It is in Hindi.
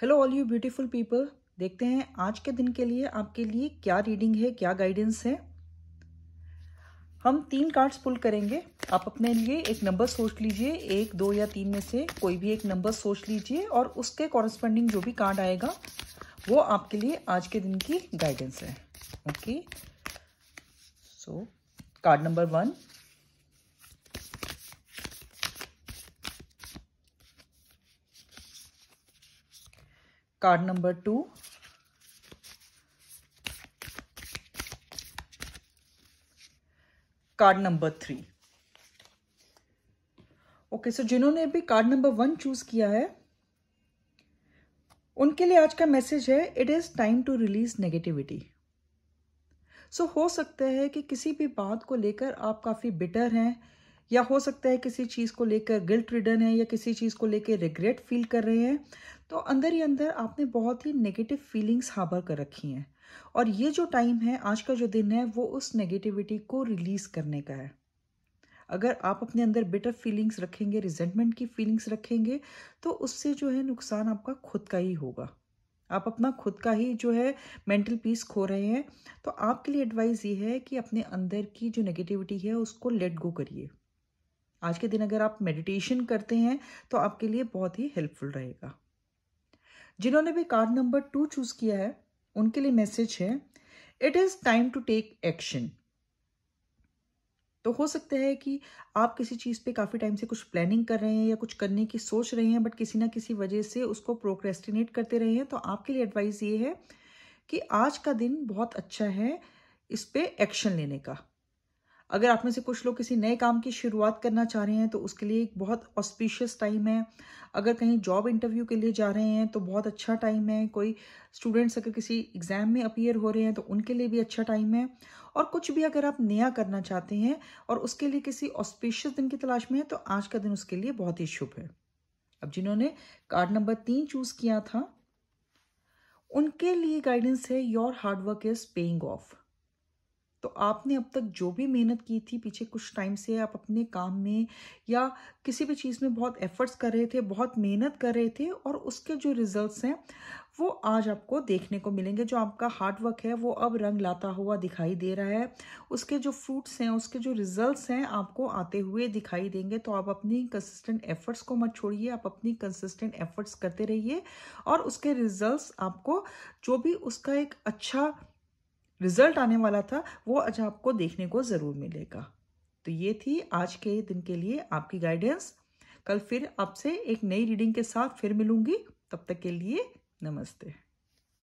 hello all you beautiful people देखते हैं आज के दिन के लिए आपके लिए क्या रीडिंग है क्या गाइडेंस है हम तीन कार्ड्स पुल करेंगे आप अपने लिए एक नंबर सोच लीजिए एक दो या तीन में से कोई भी एक नंबर सोच लीजिए और उसके कॉरस्पॉन्डिंग जो भी कार्ड आएगा वो आपके लिए आज के दिन की गाइडेंस है okay so card number one card number two card number three okay so जिन्होंने भी कार्ड नंबर वन चूज किया है उनके लिए आज का मैसेज है it is time to release negativity so हो सकता है कि किसी भी बात को लेकर आप काफ़ी बिटर हैं या हो सकता है किसी चीज़ को लेकर गिल्ट रिडन है या किसी चीज़ को लेकर रिग्रेट फील कर रहे हैं तो अंदर ही अंदर आपने बहुत ही नेगेटिव फीलिंग्स हाबर कर रखी हैं और ये जो टाइम है आज का जो दिन है वो उस नेगेटिविटी को रिलीज़ करने का है अगर आप अपने अंदर बेटर फीलिंग्स रखेंगे रिजेंटमेंट की फीलिंग्स रखेंगे तो उससे जो है नुकसान आपका खुद का ही होगा आप अपना खुद का ही जो है मेंटल पीस खो रहे हैं तो आपके लिए एडवाइस ये है कि अपने अंदर की जो नेगेटिविटी है उसको लेट गो करिए आज के दिन अगर आप मेडिटेशन करते हैं तो आपके लिए बहुत ही हेल्पफुल रहेगा जिन्होंने भी कार्ड नंबर टू चूज किया है उनके लिए मैसेज है it is time to take action तो हो सकता है कि आप किसी चीज़ पे काफ़ी टाइम से कुछ प्लानिंग कर रहे हैं या कुछ करने की सोच रहे हैं बट किसी ना किसी वजह से उसको प्रोक्रेस्टिनेट करते रहे हैं तो आपके लिए एडवाइस ये है कि आज का दिन बहुत अच्छा है इस पर एक्शन लेने का अगर आप में से कुछ लोग किसी नए काम की शुरुआत करना चाह रहे हैं तो उसके लिए एक बहुत ऑस्पिशियस टाइम है अगर कहीं जॉब इंटरव्यू के लिए जा रहे हैं तो बहुत अच्छा टाइम है कोई स्टूडेंट्स अगर किसी एग्ज़ाम में अपीयर हो रहे हैं तो उनके लिए भी अच्छा टाइम है और कुछ भी अगर आप नया करना चाहते हैं और उसके लिए किसी ऑस्पिशियस दिन की तलाश में है तो आज का दिन उसके लिए बहुत ही शुभ है अब जिन्होंने कार्ड नंबर तीन चूज़ किया था उनके लिए गाइडेंस है your hard work is paying off तो आपने अब तक जो भी मेहनत की थी पीछे कुछ टाइम से आप अपने काम में या किसी भी चीज़ में बहुत एफर्ट्स कर रहे थे बहुत मेहनत कर रहे थे और उसके जो रिजल्ट्स हैं वो आज आपको देखने को मिलेंगे जो आपका हार्ड वर्क है वो अब रंग लाता हुआ दिखाई दे रहा है उसके जो फ्रूट्स हैं उसके जो रिजल्ट्स हैं आपको आते हुए दिखाई देंगे तो आप अपनी कंसिस्टेंट एफर्ट्स को मत छोड़िए आप अपनी कंसिस्टेंट एफर्ट्स करते रहिए और उसके रिजल्ट्स आपको जो भी उसका एक अच्छा रिजल्ट आने वाला था वो आज आपको देखने को ज़रूर मिलेगा तो ये थी आज के दिन के लिए आपकी गाइडेंस कल फिर आपसे एक नई रीडिंग के साथ फिर मिलूंगी तब तक के लिए नमस्ते